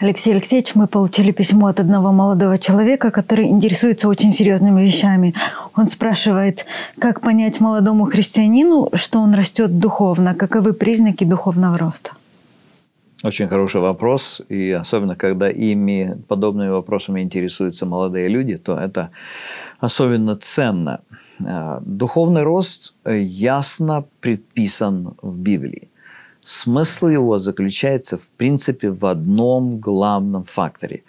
Алексей Алексеевич, мы получили письмо от одного молодого человека, который интересуется очень серьезными вещами. Он спрашивает, как понять молодому христианину, что он растет духовно, каковы признаки духовного роста? Очень хороший вопрос, и особенно когда ими подобными вопросами интересуются молодые люди, то это особенно ценно. Э, духовный рост э, ясно предписан в Библии. Смысл его заключается, в принципе, в одном главном факторе.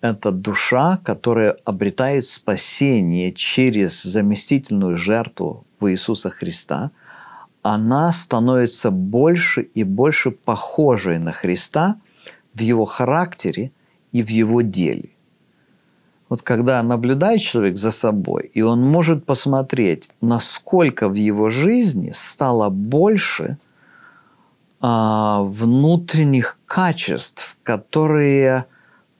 Это душа, которая обретает спасение через заместительную жертву в Иисуса Христа, она становится больше и больше похожей на Христа в его характере и в его деле. Вот когда наблюдает человек за собой, и он может посмотреть, насколько в его жизни стало больше – а, внутренних качеств, которые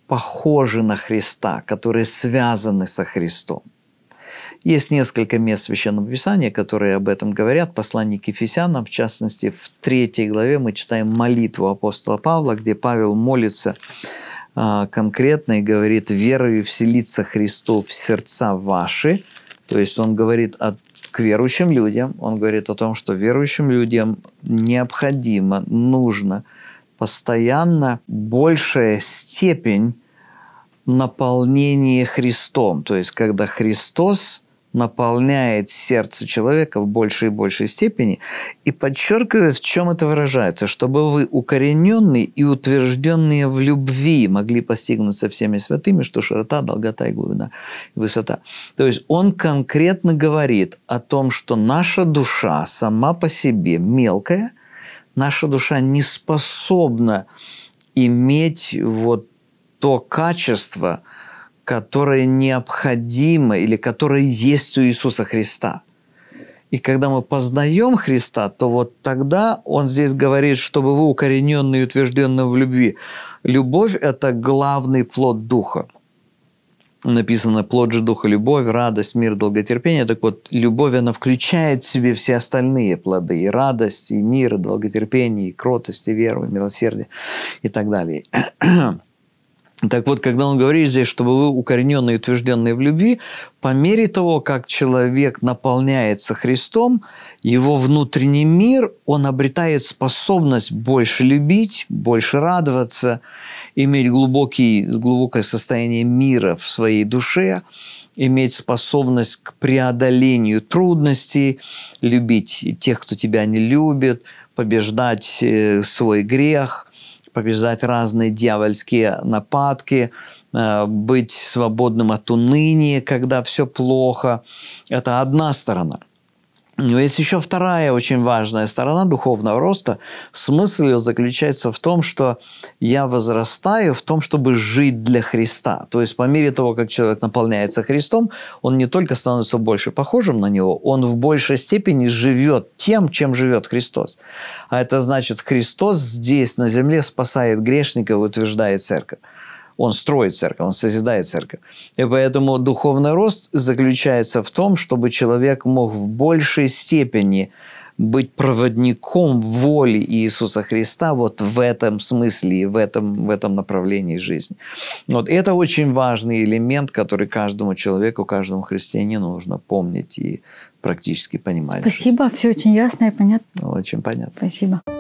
похожи на Христа, которые связаны со Христом. Есть несколько мест Священного Писания, которые об этом говорят. Послание к Ефесянам, в частности, в третьей главе мы читаем молитву апостола Павла, где Павел молится а, конкретно и говорит «верою вселиться Христу в сердца ваши». То есть он говорит о к верующим людям. Он говорит о том, что верующим людям необходимо, нужно постоянно большая степень наполнения Христом. То есть, когда Христос наполняет сердце человека в большей и большей степени и подчеркивает, в чем это выражается, чтобы вы, укорененные и утвержденные в любви, могли постигнуть со всеми святыми, что широта, долгота и глубина, и высота. То есть он конкретно говорит о том, что наша душа сама по себе мелкая, наша душа не способна иметь вот то качество – которые необходимы или которые есть у Иисуса Христа. И когда мы познаем Христа, то вот тогда Он здесь говорит, чтобы вы укорененные и утвержденные в любви. Любовь – это главный плод Духа. Написано «плод же Духа – любовь, радость, мир, долготерпение». Так вот, любовь, она включает в себе все остальные плоды – и радость, и мир, и долготерпение, и кротость, и веру, и милосердие, и так далее. Так вот, когда он говорит здесь, чтобы вы укорененные и утвержденные в любви, по мере того, как человек наполняется Христом, его внутренний мир, он обретает способность больше любить, больше радоваться, иметь глубокий, глубокое состояние мира в своей душе, иметь способность к преодолению трудностей, любить тех, кто тебя не любит, побеждать э, свой грех – побеждать разные дьявольские нападки, э, быть свободным от уныния, когда все плохо. Это одна сторона. Но есть еще вторая очень важная сторона духовного роста. Смысл ее заключается в том, что я возрастаю в том, чтобы жить для Христа. То есть по мере того, как человек наполняется Христом, он не только становится больше похожим на Него, он в большей степени живет тем, чем живет Христос. А это значит, Христос здесь, на земле, спасает грешников и утверждает церковь. Он строит церковь, он созидает церковь. И поэтому духовный рост заключается в том, чтобы человек мог в большей степени быть проводником воли Иисуса Христа вот в этом смысле и в этом, в этом направлении жизни. Вот это очень важный элемент, который каждому человеку, каждому христианину нужно помнить и практически понимать. Спасибо, жизнь. все очень ясно и понятно. Очень понятно. Спасибо.